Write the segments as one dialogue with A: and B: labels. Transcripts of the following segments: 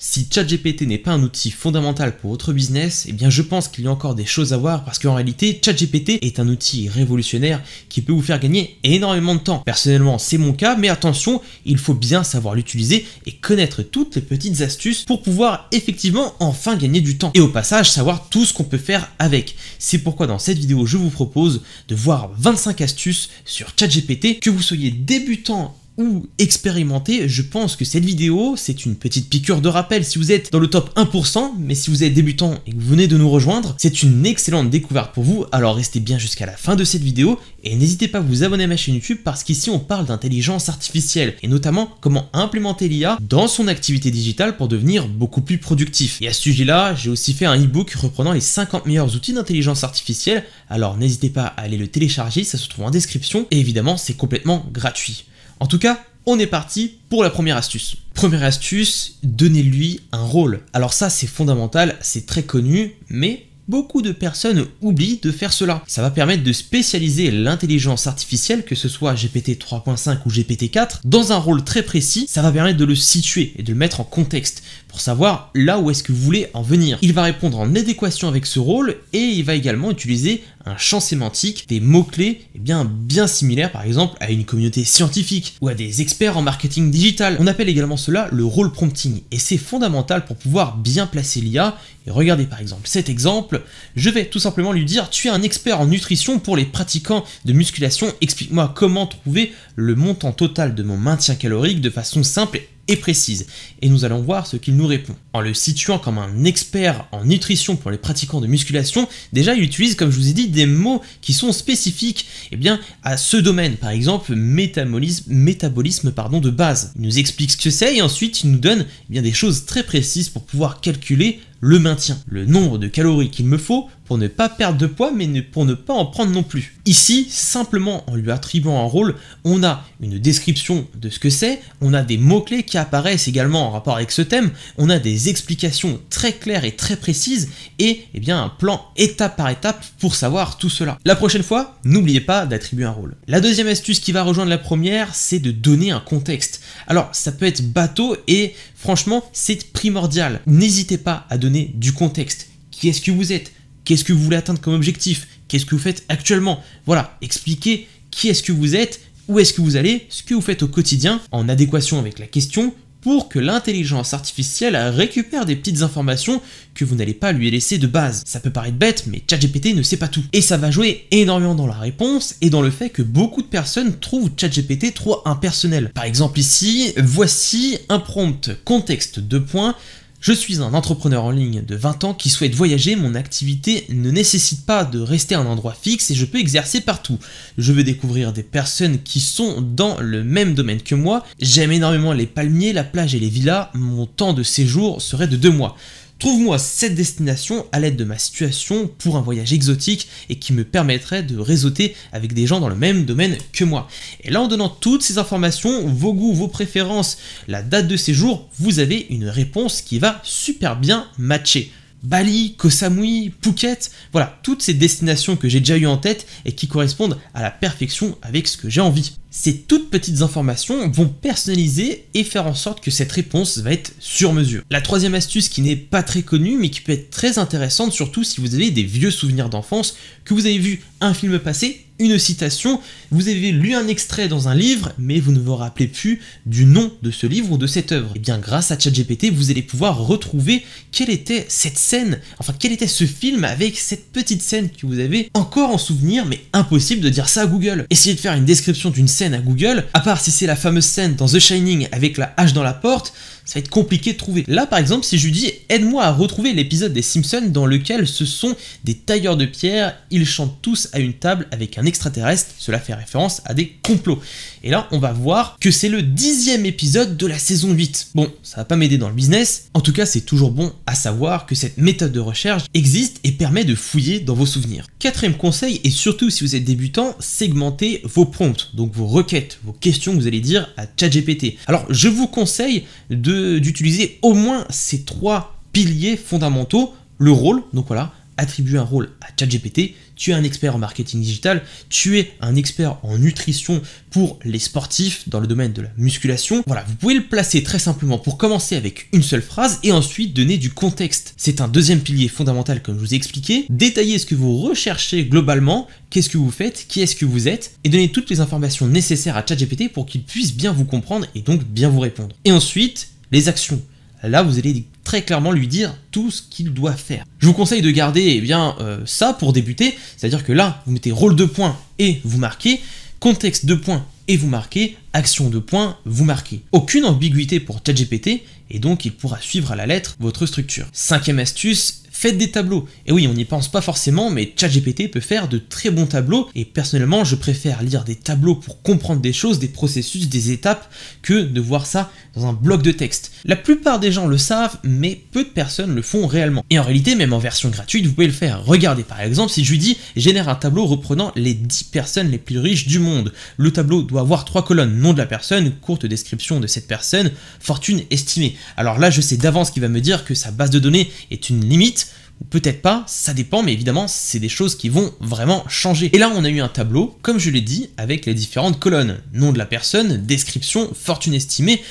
A: Si ChatGPT n'est pas un outil fondamental pour votre business, eh bien je pense qu'il y a encore des choses à voir parce qu'en réalité, ChatGPT est un outil révolutionnaire qui peut vous faire gagner énormément de temps. Personnellement, c'est mon cas, mais attention, il faut bien savoir l'utiliser et connaître toutes les petites astuces pour pouvoir effectivement enfin gagner du temps. Et au passage, savoir tout ce qu'on peut faire avec. C'est pourquoi dans cette vidéo, je vous propose de voir 25 astuces sur ChatGPT, que vous soyez débutant ou expérimenter, je pense que cette vidéo, c'est une petite piqûre de rappel. Si vous êtes dans le top 1%, mais si vous êtes débutant et que vous venez de nous rejoindre, c'est une excellente découverte pour vous, alors restez bien jusqu'à la fin de cette vidéo et n'hésitez pas à vous abonner à ma chaîne YouTube parce qu'ici on parle d'intelligence artificielle et notamment comment implémenter l'IA dans son activité digitale pour devenir beaucoup plus productif. Et à ce sujet-là, j'ai aussi fait un e-book reprenant les 50 meilleurs outils d'intelligence artificielle, alors n'hésitez pas à aller le télécharger, ça se trouve en description et évidemment c'est complètement gratuit. En tout cas, on est parti pour la première astuce. Première astuce, donnez-lui un rôle. Alors ça, c'est fondamental, c'est très connu, mais beaucoup de personnes oublient de faire cela. Ça va permettre de spécialiser l'intelligence artificielle, que ce soit GPT 3.5 ou GPT 4, dans un rôle très précis. Ça va permettre de le situer et de le mettre en contexte pour savoir là où est-ce que vous voulez en venir. Il va répondre en adéquation avec ce rôle et il va également utiliser un champ sémantique, des mots-clés eh bien, bien similaires par exemple à une communauté scientifique ou à des experts en marketing digital. On appelle également cela le role prompting et c'est fondamental pour pouvoir bien placer l'IA. Et regardez par exemple cet exemple, je vais tout simplement lui dire tu es un expert en nutrition pour les pratiquants de musculation, explique-moi comment trouver le montant total de mon maintien calorique de façon simple précise, et nous allons voir ce qu'il nous répond. En le situant comme un expert en nutrition pour les pratiquants de musculation, déjà il utilise, comme je vous ai dit, des mots qui sont spécifiques et eh bien, à ce domaine, par exemple métabolisme, métabolisme pardon, de base. Il nous explique ce que c'est et ensuite il nous donne eh bien, des choses très précises pour pouvoir calculer le maintien, le nombre de calories qu'il me faut pour ne pas perdre de poids mais pour ne pas en prendre non plus. Ici, simplement en lui attribuant un rôle, on a une description de ce que c'est, on a des mots-clés qui apparaissent également en rapport avec ce thème, on a des explications très claires et très précises et eh bien, un plan étape par étape pour savoir tout cela. La prochaine fois, n'oubliez pas d'attribuer un rôle. La deuxième astuce qui va rejoindre la première, c'est de donner un contexte. Alors ça peut être bateau et franchement c'est primordial. N'hésitez pas à donner du contexte. Qui est-ce que vous êtes Qu'est-ce que vous voulez atteindre comme objectif Qu'est-ce que vous faites actuellement Voilà, expliquez qui est-ce que vous êtes, où est-ce que vous allez, ce que vous faites au quotidien, en adéquation avec la question, pour que l'intelligence artificielle récupère des petites informations que vous n'allez pas lui laisser de base. Ça peut paraître bête, mais ChatGPT ne sait pas tout. Et ça va jouer énormément dans la réponse et dans le fait que beaucoup de personnes trouvent ChatGPT trop impersonnel. Par exemple ici, voici un prompt contexte de points je suis un entrepreneur en ligne de 20 ans qui souhaite voyager, mon activité ne nécessite pas de rester à un endroit fixe et je peux exercer partout. Je veux découvrir des personnes qui sont dans le même domaine que moi, j'aime énormément les palmiers, la plage et les villas, mon temps de séjour serait de deux mois. Trouve-moi cette destination à l'aide de ma situation pour un voyage exotique et qui me permettrait de réseauter avec des gens dans le même domaine que moi. Et là, en donnant toutes ces informations, vos goûts, vos préférences, la date de séjour, vous avez une réponse qui va super bien matcher. Bali, Koh Samui, Phuket, voilà, toutes ces destinations que j'ai déjà eues en tête et qui correspondent à la perfection avec ce que j'ai envie. Ces toutes petites informations vont personnaliser et faire en sorte que cette réponse va être sur mesure. La troisième astuce qui n'est pas très connue mais qui peut être très intéressante surtout si vous avez des vieux souvenirs d'enfance, que vous avez vu un film passé une citation, vous avez lu un extrait dans un livre, mais vous ne vous rappelez plus du nom de ce livre ou de cette œuvre. Et eh bien grâce à ChatGPT, vous allez pouvoir retrouver quelle était cette scène, enfin quel était ce film avec cette petite scène que vous avez encore en souvenir, mais impossible de dire ça à Google. Essayez de faire une description d'une scène à Google, à part si c'est la fameuse scène dans The Shining avec la hache dans la porte, ça va être compliqué de trouver. Là, par exemple, si je lui dis aide-moi à retrouver l'épisode des Simpsons dans lequel ce sont des tailleurs de pierre, ils chantent tous à une table avec un extraterrestre, cela fait référence à des complots. Et là, on va voir que c'est le dixième épisode de la saison 8. Bon, ça va pas m'aider dans le business, en tout cas, c'est toujours bon à savoir que cette méthode de recherche existe et permet de fouiller dans vos souvenirs. Quatrième conseil, et surtout si vous êtes débutant, segmentez vos prompts, donc vos requêtes, vos questions que vous allez dire à ChatGPT. Alors, je vous conseille de d'utiliser au moins ces trois piliers fondamentaux, le rôle, donc voilà, attribuer un rôle à ChatGPT, tu es un expert en marketing digital, tu es un expert en nutrition pour les sportifs dans le domaine de la musculation. Voilà, vous pouvez le placer très simplement pour commencer avec une seule phrase et ensuite donner du contexte. C'est un deuxième pilier fondamental comme je vous ai expliqué. Détailler ce que vous recherchez globalement, qu'est-ce que vous faites, qui est-ce que vous êtes et donner toutes les informations nécessaires à gpt pour qu'il puisse bien vous comprendre et donc bien vous répondre. Et ensuite, les actions. Là, vous allez très clairement lui dire tout ce qu'il doit faire. Je vous conseille de garder eh bien, euh, ça pour débuter, c'est-à-dire que là, vous mettez rôle de point et vous marquez, contexte de point et vous marquez, action de point, vous marquez. Aucune ambiguïté pour ChatGPT, et donc il pourra suivre à la lettre votre structure. Cinquième astuce, faites des tableaux. Et oui, on n'y pense pas forcément, mais ChatGPT peut faire de très bons tableaux, et personnellement, je préfère lire des tableaux pour comprendre des choses, des processus, des étapes, que de voir ça un bloc de texte. La plupart des gens le savent, mais peu de personnes le font réellement. Et en réalité, même en version gratuite, vous pouvez le faire. Regardez par exemple, si je lui dis génère un tableau reprenant les 10 personnes les plus riches du monde. Le tableau doit avoir trois colonnes, nom de la personne, courte description de cette personne, fortune estimée. Alors là, je sais d'avance qu'il va me dire que sa base de données est une limite, ou peut-être pas, ça dépend, mais évidemment, c'est des choses qui vont vraiment changer. Et là, on a eu un tableau, comme je l'ai dit, avec les différentes colonnes. Nom de la personne, description, fortune estimée,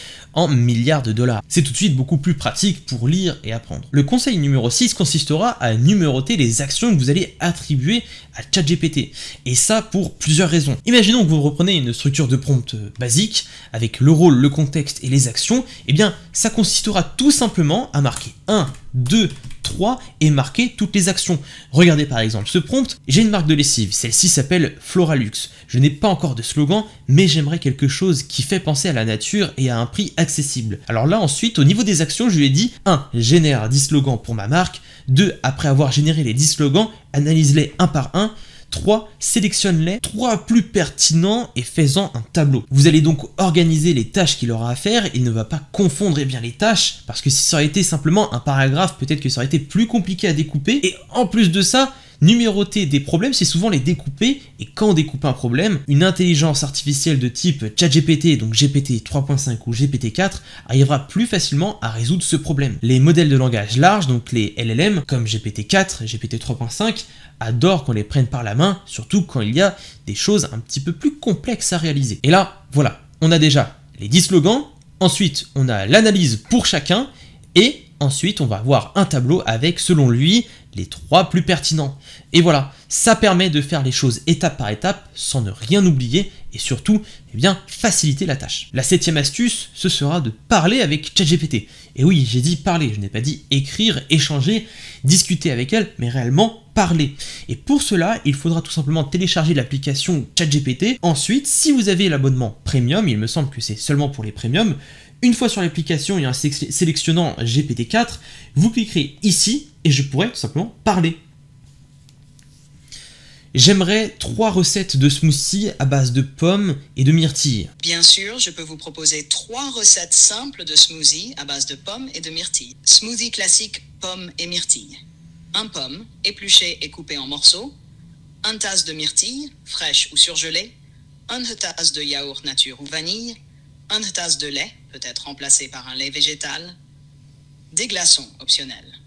A: milliards de dollars. C'est tout de suite beaucoup plus pratique pour lire et apprendre. Le conseil numéro 6 consistera à numéroter les actions que vous allez attribuer à ChatGPT. Et ça pour plusieurs raisons. Imaginons que vous reprenez une structure de prompt euh, basique avec le rôle, le contexte et les actions. Eh bien, ça consistera tout simplement à marquer 1, 2, 3 et marquer toutes les actions. Regardez par exemple ce prompt, j'ai une marque de lessive, celle-ci s'appelle Floralux. Je n'ai pas encore de slogan, mais j'aimerais quelque chose qui fait penser à la nature et à un prix accessible. Alors là ensuite, au niveau des actions, je lui ai dit 1. Génère 10 slogans pour ma marque, 2. Après avoir généré les 10 slogans, analyse-les un par un, 3. Sélectionne-les, 3 plus pertinents et fais un tableau. Vous allez donc organiser les tâches qu'il aura à faire, il ne va pas confondre eh bien les tâches, parce que si ça aurait été simplement un paragraphe, peut-être que ça aurait été plus compliqué à découper, et en plus de ça, numéroter des problèmes, c'est souvent les découper. Et quand on découpe un problème, une intelligence artificielle de type ChatGPT, donc GPT 3.5 ou GPT 4, arrivera plus facilement à résoudre ce problème. Les modèles de langage large, donc les LLM, comme GPT 4 GPT 3.5, adore qu'on les prenne par la main, surtout quand il y a des choses un petit peu plus complexes à réaliser. Et là, voilà, on a déjà les 10 slogans, ensuite on a l'analyse pour chacun, et ensuite on va avoir un tableau avec, selon lui, les trois plus pertinents. Et voilà, ça permet de faire les choses étape par étape sans ne rien oublier et surtout, eh bien, faciliter la tâche. La septième astuce, ce sera de parler avec ChatGPT. Et oui, j'ai dit parler, je n'ai pas dit écrire, échanger, discuter avec elle, mais réellement parler. Et pour cela, il faudra tout simplement télécharger l'application ChatGPT. Ensuite, si vous avez l'abonnement premium, il me semble que c'est seulement pour les premiums, une fois sur l'application et en sélectionnant GPT-4, vous cliquerez ici et je pourrai tout simplement parler. J'aimerais trois recettes de smoothie à base de pommes et de myrtilles. Bien sûr, je peux vous proposer trois recettes simples de smoothie à base de pommes et de myrtilles. Smoothie classique pommes et myrtilles. Un pomme, épluché et coupé en morceaux. Un tasse de myrtilles, fraîche ou surgelée. Un tasse de yaourt nature ou vanille. Un tasse de lait, peut-être remplacé par un lait végétal. Des glaçons optionnels.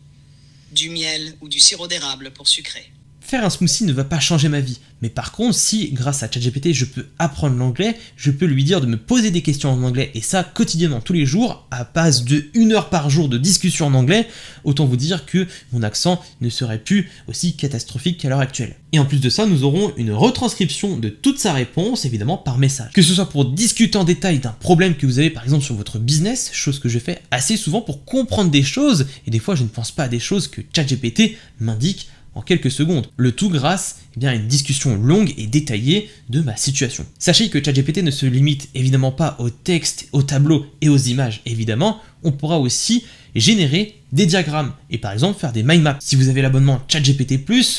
A: Du miel ou du sirop d'érable pour sucrer. Faire un smoothie ne va pas changer ma vie, mais par contre, si grâce à ChatGPT je peux apprendre l'anglais, je peux lui dire de me poser des questions en anglais, et ça quotidiennement tous les jours, à base de une heure par jour de discussion en anglais, autant vous dire que mon accent ne serait plus aussi catastrophique qu'à l'heure actuelle. Et en plus de ça, nous aurons une retranscription de toute sa réponse, évidemment par message. Que ce soit pour discuter en détail d'un problème que vous avez par exemple sur votre business, chose que je fais assez souvent pour comprendre des choses, et des fois je ne pense pas à des choses que ChatGPT m'indique en quelques secondes, le tout grâce eh bien, à une discussion longue et détaillée de ma situation. Sachez que ChatGPT ne se limite évidemment pas au texte, au tableau et aux images, évidemment, on pourra aussi générer des diagrammes et par exemple faire des mind maps. Si vous avez l'abonnement ChatGPT+,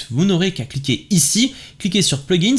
A: vous n'aurez qu'à cliquer ici, cliquer sur plugins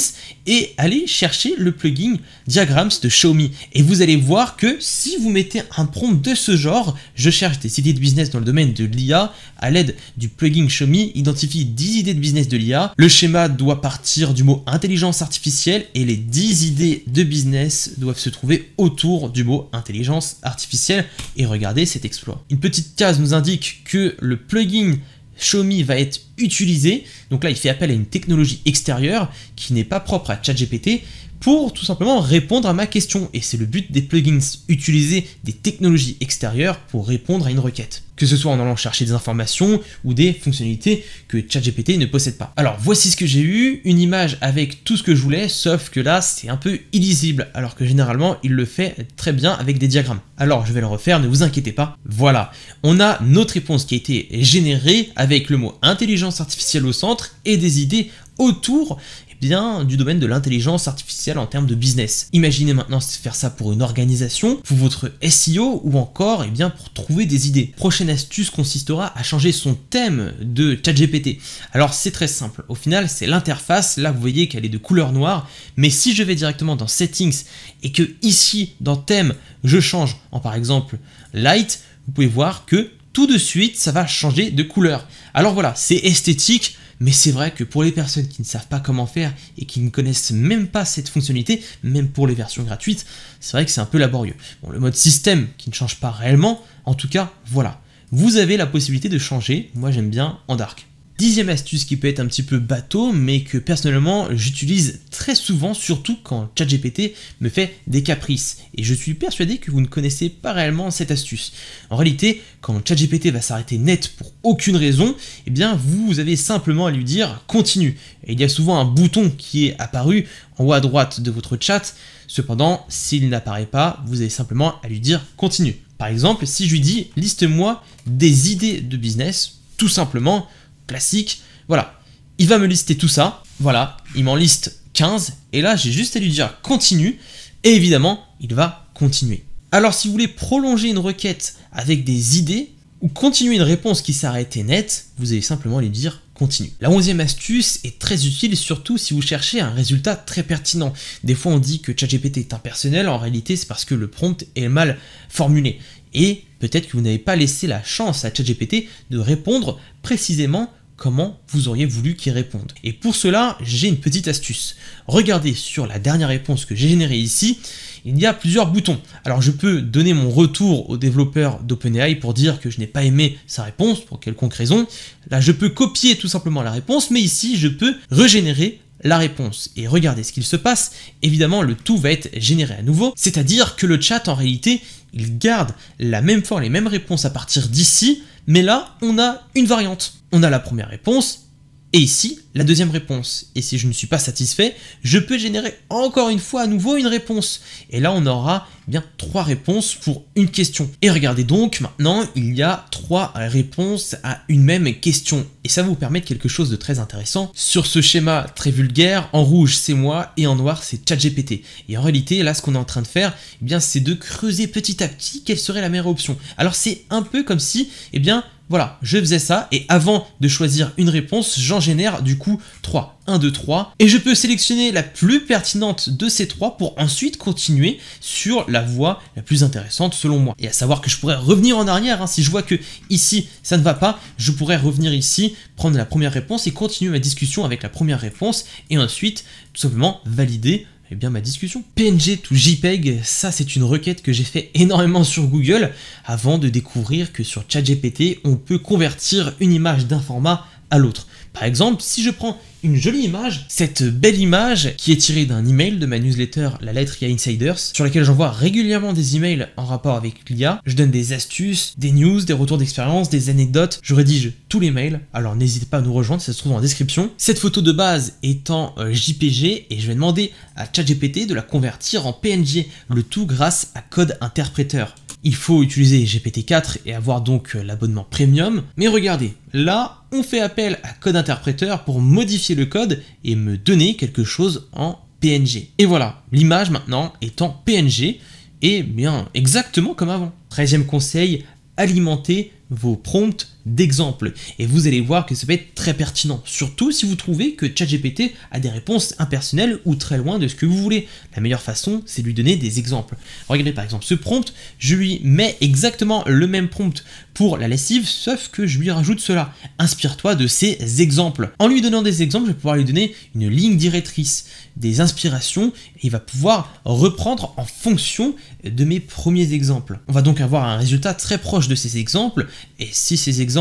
A: et aller chercher le plugin diagrams de Xiaomi et vous allez voir que si vous mettez un prompt de ce genre, je cherche des idées de business dans le domaine de l'IA à l'aide du plugin Xiaomi identifie 10 idées de business de l'IA. Le schéma doit partir du mot intelligence artificielle et les 10 idées de business doivent se trouver autour du mot intelligence artificielle et regardez cet exploit. Une petite case nous indique que le plugin Xiaomi va être utilisé. Donc là, il fait appel à une technologie extérieure qui n'est pas propre à ChatGPT, pour tout simplement répondre à ma question. Et c'est le but des plugins, utiliser des technologies extérieures pour répondre à une requête. Que ce soit en allant chercher des informations ou des fonctionnalités que ChatGPT ne possède pas. Alors voici ce que j'ai eu, une image avec tout ce que je voulais, sauf que là c'est un peu illisible, alors que généralement il le fait très bien avec des diagrammes. Alors je vais le refaire, ne vous inquiétez pas. Voilà, on a notre réponse qui a été générée avec le mot intelligence artificielle au centre et des idées autour bien du domaine de l'intelligence artificielle en termes de business. Imaginez maintenant faire ça pour une organisation, pour votre SEO ou encore et eh bien, pour trouver des idées. Prochaine astuce consistera à changer son thème de ChatGPT. Alors c'est très simple, au final c'est l'interface, là vous voyez qu'elle est de couleur noire, mais si je vais directement dans Settings et que ici dans thème je change en par exemple Light, vous pouvez voir que tout de suite ça va changer de couleur. Alors voilà, c'est esthétique, mais c'est vrai que pour les personnes qui ne savent pas comment faire et qui ne connaissent même pas cette fonctionnalité, même pour les versions gratuites, c'est vrai que c'est un peu laborieux. Bon, le mode système qui ne change pas réellement, en tout cas, voilà. Vous avez la possibilité de changer, moi j'aime bien en dark. Dixième astuce qui peut être un petit peu bateau, mais que personnellement j'utilise très souvent, surtout quand ChatGPT me fait des caprices. Et je suis persuadé que vous ne connaissez pas réellement cette astuce. En réalité, quand ChatGPT va s'arrêter net pour aucune raison, eh bien vous avez simplement à lui dire continue. Et il y a souvent un bouton qui est apparu en haut à droite de votre chat. Cependant, s'il n'apparaît pas, vous avez simplement à lui dire continue. Par exemple, si je lui dis liste-moi des idées de business, tout simplement, classique. Voilà. Il va me lister tout ça. Voilà. Il m'en liste 15. Et là, j'ai juste à lui dire continue. Et évidemment, il va continuer. Alors, si vous voulez prolonger une requête avec des idées ou continuer une réponse qui s'arrêtait nette, vous allez simplement lui dire continue. La onzième astuce est très utile surtout si vous cherchez un résultat très pertinent. Des fois on dit que ChatGPT est impersonnel, en réalité c'est parce que le prompt est mal formulé. Et peut-être que vous n'avez pas laissé la chance à ChatGPT de répondre précisément comment vous auriez voulu qu'il réponde Et pour cela, j'ai une petite astuce. Regardez sur la dernière réponse que j'ai générée ici, il y a plusieurs boutons. Alors je peux donner mon retour au développeur d'OpenAI pour dire que je n'ai pas aimé sa réponse, pour quelconque raison. Là, je peux copier tout simplement la réponse, mais ici, je peux régénérer la réponse et regardez ce qu'il se passe, évidemment le tout va être généré à nouveau, c'est-à-dire que le chat en réalité il garde la même forme, les mêmes réponses à partir d'ici, mais là, on a une variante. On a la première réponse et ici, la deuxième réponse. Et si je ne suis pas satisfait, je peux générer encore une fois à nouveau une réponse. Et là, on aura eh bien trois réponses pour une question. Et regardez donc, maintenant, il y a trois réponses à une même question. Et ça va vous permettre quelque chose de très intéressant. Sur ce schéma très vulgaire, en rouge, c'est moi, et en noir, c'est ChatGPT. Et en réalité, là, ce qu'on est en train de faire, eh bien, c'est de creuser petit à petit quelle serait la meilleure option. Alors, c'est un peu comme si, eh bien, voilà, je faisais ça, et avant de choisir une réponse, j'en génère du coup 3. 1, 2, 3. Et je peux sélectionner la plus pertinente de ces 3 pour ensuite continuer sur la voie la plus intéressante selon moi. Et à savoir que je pourrais revenir en arrière, hein. si je vois que ici ça ne va pas, je pourrais revenir ici, prendre la première réponse et continuer ma discussion avec la première réponse, et ensuite tout simplement valider eh bien ma discussion PNG to JPEG, ça c'est une requête que j'ai fait énormément sur Google avant de découvrir que sur ChatGPT, on peut convertir une image d'un format l'autre. Par exemple, si je prends une jolie image, cette belle image qui est tirée d'un email de ma newsletter La Lettre IA Insiders, sur laquelle j'envoie régulièrement des emails en rapport avec l'IA, je donne des astuces, des news, des retours d'expérience, des anecdotes, je rédige tous les mails, alors n'hésitez pas à nous rejoindre, ça se trouve en description. Cette photo de base étant euh, JPG, et je vais demander à ChatGPT de la convertir en PNG, le tout grâce à Code Interpréteur il faut utiliser GPT-4 et avoir donc euh, l'abonnement premium. Mais regardez, là, on fait appel à code interpréteur pour modifier le code et me donner quelque chose en PNG. Et voilà, l'image maintenant est en PNG et bien exactement comme avant. 13 conseil, alimenter vos prompts d'exemples. Et vous allez voir que ça peut être très pertinent, surtout si vous trouvez que ChatGPT a des réponses impersonnelles ou très loin de ce que vous voulez. La meilleure façon, c'est lui donner des exemples. Regardez par exemple ce prompt, je lui mets exactement le même prompt pour la lessive, sauf que je lui rajoute cela. Inspire-toi de ces exemples. En lui donnant des exemples, je vais pouvoir lui donner une ligne directrice, des inspirations, et il va pouvoir reprendre en fonction de mes premiers exemples. On va donc avoir un résultat très proche de ces exemples, et si ces exemples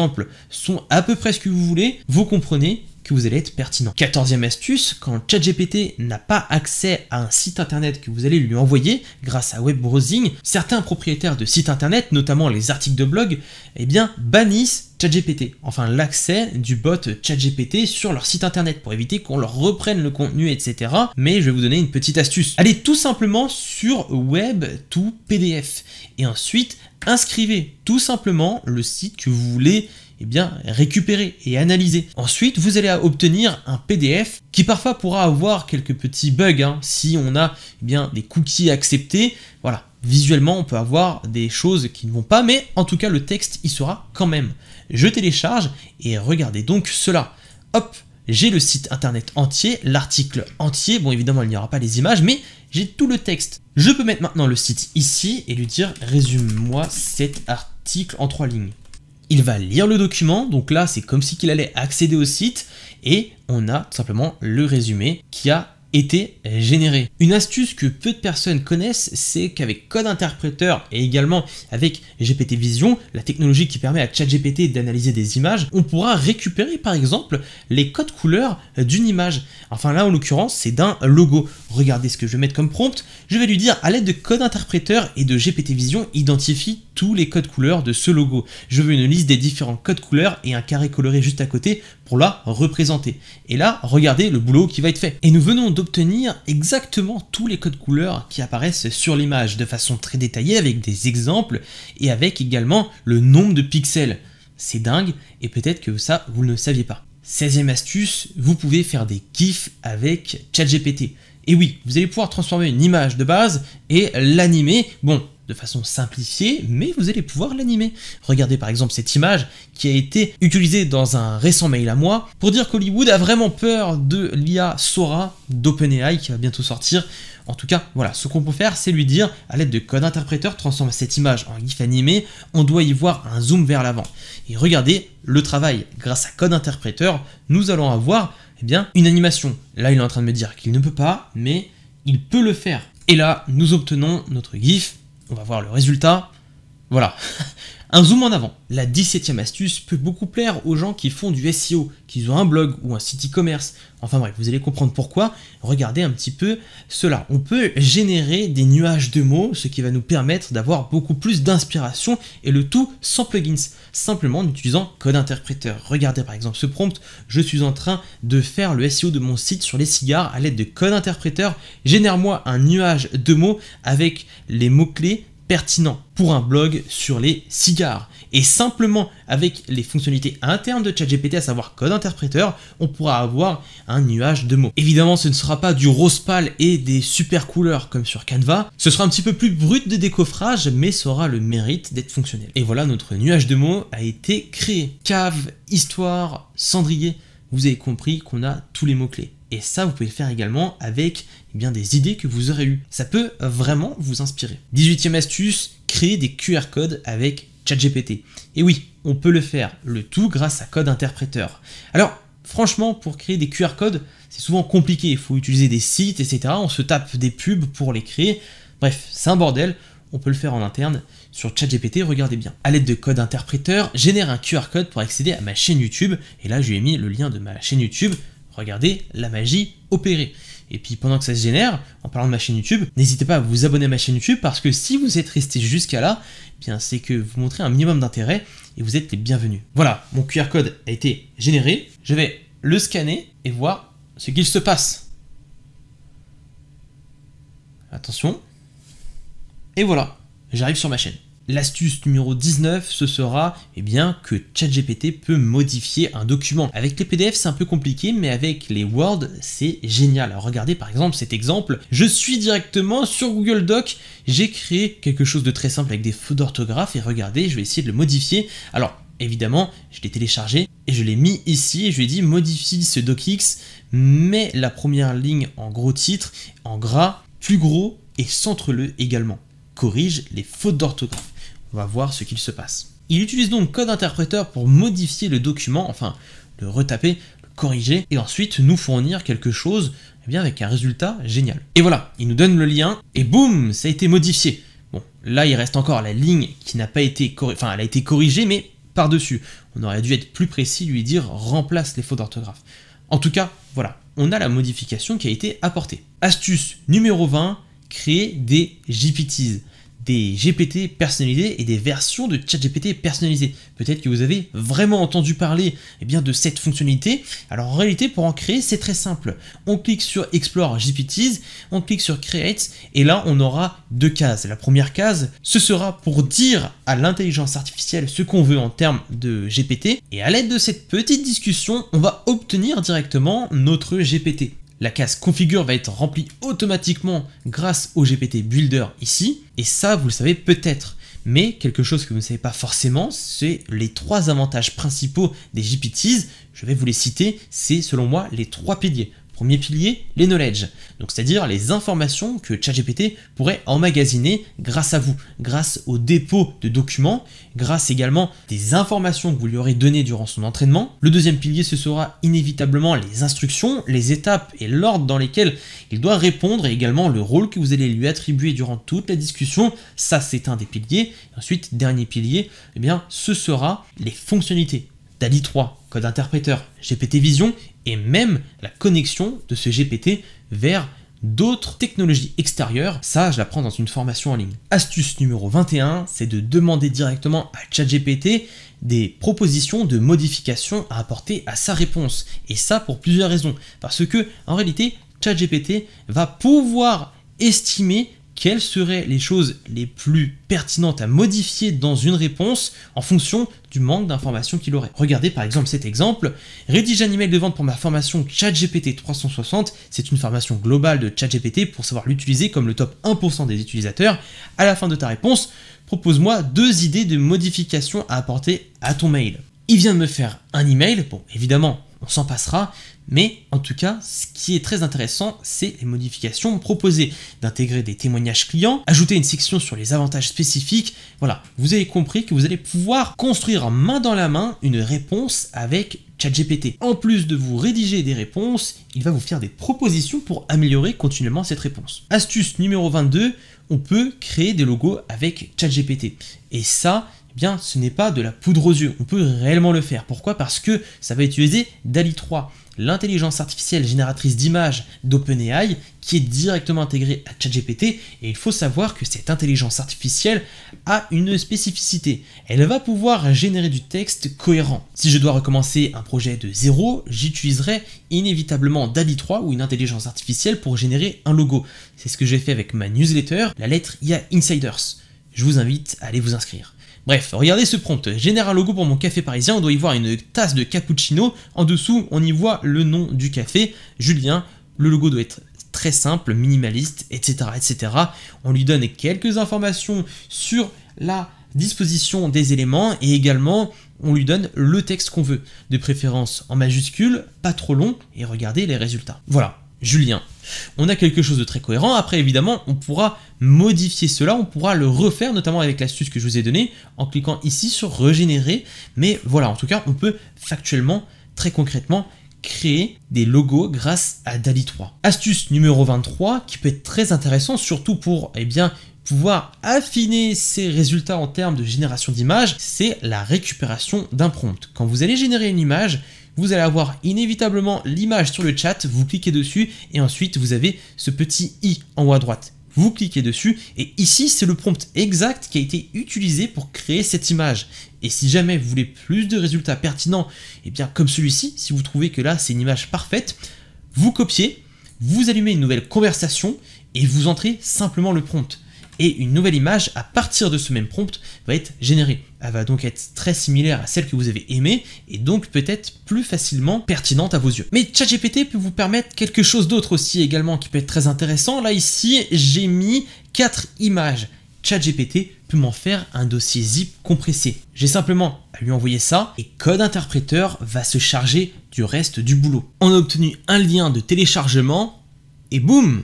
A: sont à peu près ce que vous voulez, vous comprenez que vous allez être pertinent. Quatorzième astuce, quand ChatGPT n'a pas accès à un site internet que vous allez lui envoyer grâce à web browsing, certains propriétaires de sites internet, notamment les articles de blog, eh bien bannissent ChatGPT, enfin l'accès du bot ChatGPT sur leur site internet pour éviter qu'on leur reprenne le contenu, etc. Mais je vais vous donner une petite astuce. Allez tout simplement sur web tout PDF et ensuite inscrivez tout simplement le site que vous voulez et eh bien, récupérer et analyser. Ensuite, vous allez obtenir un PDF qui parfois pourra avoir quelques petits bugs hein. si on a eh bien, des cookies acceptés. Voilà, visuellement, on peut avoir des choses qui ne vont pas, mais en tout cas, le texte y sera quand même je télécharge et regardez donc cela. Hop, j'ai le site internet entier, l'article entier, bon évidemment il n'y aura pas les images, mais j'ai tout le texte. Je peux mettre maintenant le site ici et lui dire résume-moi cet article en trois lignes. Il va lire le document, donc là c'est comme si qu'il allait accéder au site et on a tout simplement le résumé qui a était généré. Une astuce que peu de personnes connaissent, c'est qu'avec Code Interpréteur et également avec GPT Vision, la technologie qui permet à ChatGPT d'analyser des images, on pourra récupérer par exemple les codes couleurs d'une image. Enfin là en l'occurrence c'est d'un logo. Regardez ce que je vais mettre comme prompt. Je vais lui dire à l'aide de Code Interpréteur et de GPT Vision, identifie tous les codes couleurs de ce logo. Je veux une liste des différents codes couleurs et un carré coloré juste à côté la représenter. Et là, regardez le boulot qui va être fait. Et nous venons d'obtenir exactement tous les codes couleurs qui apparaissent sur l'image de façon très détaillée avec des exemples et avec également le nombre de pixels. C'est dingue et peut-être que ça, vous ne le saviez pas. 16 e astuce, vous pouvez faire des gifs avec ChatGPT. Et oui, vous allez pouvoir transformer une image de base et l'animer. Bon, de façon simplifiée, mais vous allez pouvoir l'animer. Regardez par exemple cette image qui a été utilisée dans un récent mail à moi pour dire qu'Hollywood a vraiment peur de l'IA Sora d'OpenAI qui va bientôt sortir. En tout cas, voilà, ce qu'on peut faire, c'est lui dire, à l'aide de code interpréteur, transforme cette image en GIF animé, on doit y voir un zoom vers l'avant. Et regardez le travail, grâce à code interpréteur, nous allons avoir et eh bien, une animation. Là, il est en train de me dire qu'il ne peut pas, mais il peut le faire. Et là, nous obtenons notre GIF on va voir le résultat. Voilà. Un zoom en avant. La 17 e astuce peut beaucoup plaire aux gens qui font du SEO, qui ont un blog ou un site e-commerce. Enfin bref, vous allez comprendre pourquoi. Regardez un petit peu cela. On peut générer des nuages de mots, ce qui va nous permettre d'avoir beaucoup plus d'inspiration et le tout sans plugins, simplement en utilisant code interpréteur. Regardez par exemple ce prompt, je suis en train de faire le SEO de mon site sur les cigares à l'aide de code interpréteur. Génère-moi un nuage de mots avec les mots-clés pertinent pour un blog sur les cigares. Et simplement avec les fonctionnalités internes de ChatGPT, à savoir code interpréteur, on pourra avoir un nuage de mots. Évidemment, ce ne sera pas du rose pâle et des super couleurs comme sur Canva, ce sera un petit peu plus brut de décoffrage, mais ça aura le mérite d'être fonctionnel. Et voilà, notre nuage de mots a été créé. Cave, histoire, cendrier, vous avez compris qu'on a tous les mots-clés. Et ça, vous pouvez le faire également avec eh bien, des idées que vous aurez eues. Ça peut vraiment vous inspirer. 18e astuce, créer des QR codes avec ChatGPT. Et oui, on peut le faire, le tout grâce à Code Interpréteur. Alors, franchement, pour créer des QR codes, c'est souvent compliqué. Il faut utiliser des sites, etc. On se tape des pubs pour les créer. Bref, c'est un bordel. On peut le faire en interne sur ChatGPT, regardez bien. À l'aide de code interpréteur, génère un QR code pour accéder à ma chaîne YouTube. Et là, je lui ai mis le lien de ma chaîne YouTube regardez la magie opérer. Et puis pendant que ça se génère, en parlant de ma chaîne YouTube, n'hésitez pas à vous abonner à ma chaîne YouTube parce que si vous êtes resté jusqu'à là, eh bien c'est que vous montrez un minimum d'intérêt et vous êtes les bienvenus. Voilà, mon QR code a été généré. Je vais le scanner et voir ce qu'il se passe. Attention. Et voilà, j'arrive sur ma chaîne. L'astuce numéro 19, ce sera eh bien, que ChatGPT peut modifier un document. Avec les PDF, c'est un peu compliqué, mais avec les Word, c'est génial. Alors regardez par exemple cet exemple. Je suis directement sur Google Doc, j'ai créé quelque chose de très simple avec des fautes d'orthographe, et regardez, je vais essayer de le modifier. Alors évidemment, je l'ai téléchargé et je l'ai mis ici et je lui ai dit modifie ce docx, mets la première ligne en gros titre, en gras, plus gros et centre-le également corrige les fautes d'orthographe. On va voir ce qu'il se passe. Il utilise donc code interpréteur pour modifier le document, enfin le retaper, le corriger, et ensuite nous fournir quelque chose eh bien, avec un résultat génial. Et voilà, il nous donne le lien, et boum, ça a été modifié. Bon, là il reste encore la ligne qui n'a pas été corrigée, enfin elle a été corrigée, mais par-dessus. On aurait dû être plus précis, lui dire remplace les fautes d'orthographe. En tout cas, voilà, on a la modification qui a été apportée. Astuce numéro 20, créer des GPTs, des GPT personnalisés et des versions de GPT personnalisées. Peut-être que vous avez vraiment entendu parler eh bien, de cette fonctionnalité. Alors en réalité, pour en créer, c'est très simple. On clique sur Explore GPTs, on clique sur Create et là, on aura deux cases. La première case, ce sera pour dire à l'intelligence artificielle ce qu'on veut en termes de GPT. Et à l'aide de cette petite discussion, on va obtenir directement notre GPT. La case configure va être remplie automatiquement grâce au GPT Builder ici, et ça vous le savez peut-être. Mais quelque chose que vous ne savez pas forcément, c'est les trois avantages principaux des GPTs. Je vais vous les citer, c'est selon moi les trois piliers. Premier pilier, les knowledge, donc c'est-à-dire les informations que ChatGPT pourrait emmagasiner grâce à vous, grâce au dépôt de documents, grâce également des informations que vous lui aurez données durant son entraînement. Le deuxième pilier, ce sera inévitablement les instructions, les étapes et l'ordre dans lesquels il doit répondre et également le rôle que vous allez lui attribuer durant toute la discussion. Ça, c'est un des piliers. ensuite, dernier pilier, eh bien, ce sera les fonctionnalités. DALI 3, code interpréteur, GPT Vision et même la connexion de ce GPT vers d'autres technologies extérieures. Ça, je l'apprends dans une formation en ligne. Astuce numéro 21, c'est de demander directement à ChatGPT des propositions de modifications à apporter à sa réponse. Et ça pour plusieurs raisons. Parce que, en réalité, ChatGPT va pouvoir estimer quelles seraient les choses les plus pertinentes à modifier dans une réponse en fonction du manque d'informations qu'il aurait. Regardez par exemple cet exemple, rédige un email de vente pour ma formation ChatGPT 360, c'est une formation globale de ChatGPT pour savoir l'utiliser comme le top 1% des utilisateurs. À la fin de ta réponse, propose-moi deux idées de modifications à apporter à ton mail. Il vient de me faire un email, bon évidemment on s'en passera, mais en tout cas, ce qui est très intéressant, c'est les modifications proposées, d'intégrer des témoignages clients, ajouter une section sur les avantages spécifiques. Voilà, vous avez compris que vous allez pouvoir construire main dans la main une réponse avec ChatGPT. En plus de vous rédiger des réponses, il va vous faire des propositions pour améliorer continuellement cette réponse. Astuce numéro 22, on peut créer des logos avec ChatGPT. Et ça, eh bien ce n'est pas de la poudre aux yeux, on peut réellement le faire. Pourquoi Parce que ça va utiliser DALI 3, l'intelligence artificielle génératrice d'images d'OpenAI qui est directement intégrée à ChatGPT et il faut savoir que cette intelligence artificielle a une spécificité. Elle va pouvoir générer du texte cohérent. Si je dois recommencer un projet de zéro, j'utiliserai inévitablement DALI 3 ou une intelligence artificielle pour générer un logo. C'est ce que j'ai fait avec ma newsletter, la lettre IA Insiders. Je vous invite à aller vous inscrire. Bref, regardez ce prompt. Général logo pour mon café parisien. On doit y voir une tasse de cappuccino. En dessous, on y voit le nom du café, Julien. Le logo doit être très simple, minimaliste, etc., etc. On lui donne quelques informations sur la disposition des éléments et également on lui donne le texte qu'on veut, de préférence en majuscule, pas trop long, et regardez les résultats. Voilà, Julien. On a quelque chose de très cohérent. Après, évidemment, on pourra modifier cela, on pourra le refaire, notamment avec l'astuce que je vous ai donnée, en cliquant ici sur régénérer. Mais voilà, en tout cas, on peut factuellement, très concrètement, créer des logos grâce à DALI 3. Astuce numéro 23 qui peut être très intéressant surtout pour eh bien, pouvoir affiner ses résultats en termes de génération d'images, c'est la récupération d'un prompt. Quand vous allez générer une image, vous allez avoir inévitablement l'image sur le chat, vous cliquez dessus et ensuite vous avez ce petit i en haut à droite. Vous cliquez dessus et ici c'est le prompt exact qui a été utilisé pour créer cette image. Et si jamais vous voulez plus de résultats pertinents, et eh bien comme celui-ci, si vous trouvez que là c'est une image parfaite, vous copiez, vous allumez une nouvelle conversation et vous entrez simplement le prompt et une nouvelle image à partir de ce même prompt va être générée. Elle va donc être très similaire à celle que vous avez aimée et donc peut-être plus facilement pertinente à vos yeux. Mais ChatGPT peut vous permettre quelque chose d'autre aussi également qui peut être très intéressant. Là ici, j'ai mis 4 images. ChatGPT peut m'en faire un dossier zip compressé. J'ai simplement à lui envoyer ça et Code Interpréteur va se charger du reste du boulot. On a obtenu un lien de téléchargement et boum,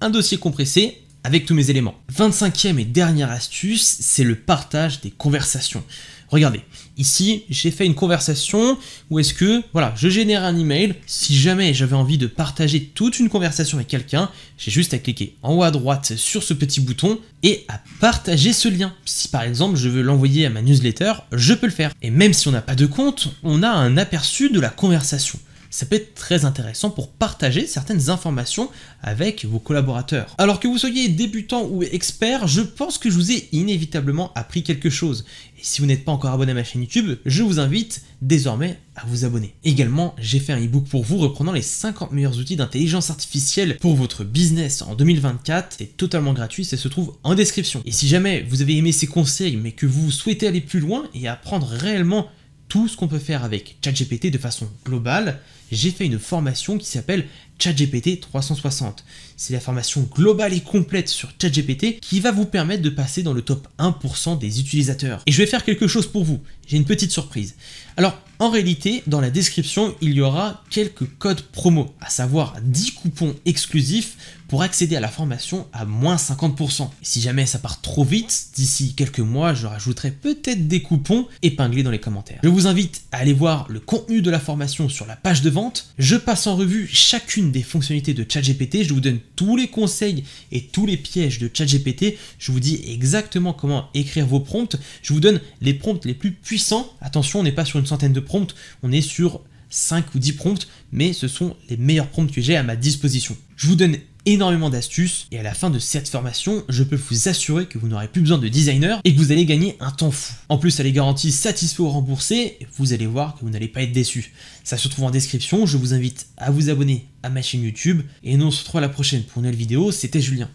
A: un dossier compressé avec tous mes éléments. 25e et dernière astuce, c'est le partage des conversations. Regardez, ici, j'ai fait une conversation où est-ce que, voilà, je génère un email. Si jamais j'avais envie de partager toute une conversation avec quelqu'un, j'ai juste à cliquer en haut à droite sur ce petit bouton et à partager ce lien. Si par exemple, je veux l'envoyer à ma newsletter, je peux le faire. Et même si on n'a pas de compte, on a un aperçu de la conversation ça peut être très intéressant pour partager certaines informations avec vos collaborateurs. Alors que vous soyez débutant ou expert, je pense que je vous ai inévitablement appris quelque chose. Et si vous n'êtes pas encore abonné à ma chaîne YouTube, je vous invite désormais à vous abonner. Également, j'ai fait un e-book pour vous reprenant les 50 meilleurs outils d'intelligence artificielle pour votre business en 2024. C'est totalement gratuit, ça se trouve en description. Et si jamais vous avez aimé ces conseils, mais que vous souhaitez aller plus loin et apprendre réellement tout ce qu'on peut faire avec ChatGPT de façon globale, j'ai fait une formation qui s'appelle ChatGPT 360. C'est la formation globale et complète sur ChatGPT qui va vous permettre de passer dans le top 1% des utilisateurs. Et je vais faire quelque chose pour vous, j'ai une petite surprise. Alors, en réalité, dans la description, il y aura quelques codes promo, à savoir 10 coupons exclusifs pour accéder à la formation à moins 50%. si jamais ça part trop vite, d'ici quelques mois, je rajouterai peut-être des coupons épinglés dans les commentaires. Je vous invite à aller voir le contenu de la formation sur la page de vente. Je passe en revue chacune des fonctionnalités de ChatGPT, je vous donne tous les conseils et tous les pièges de ChatGPT. Je vous dis exactement comment écrire vos prompts. Je vous donne les prompts les plus puissants. Attention, on n'est pas sur une centaine de prompts, on est sur 5 ou 10 prompts, mais ce sont les meilleurs prompts que j'ai à ma disposition. Je vous donne énormément d'astuces, et à la fin de cette formation, je peux vous assurer que vous n'aurez plus besoin de designer et que vous allez gagner un temps fou. En plus, elle est garantie satisfait ou remboursée, vous allez voir que vous n'allez pas être déçu. Ça se trouve en description, je vous invite à vous abonner à ma chaîne YouTube, et nous on se retrouve la prochaine pour une nouvelle vidéo, c'était Julien.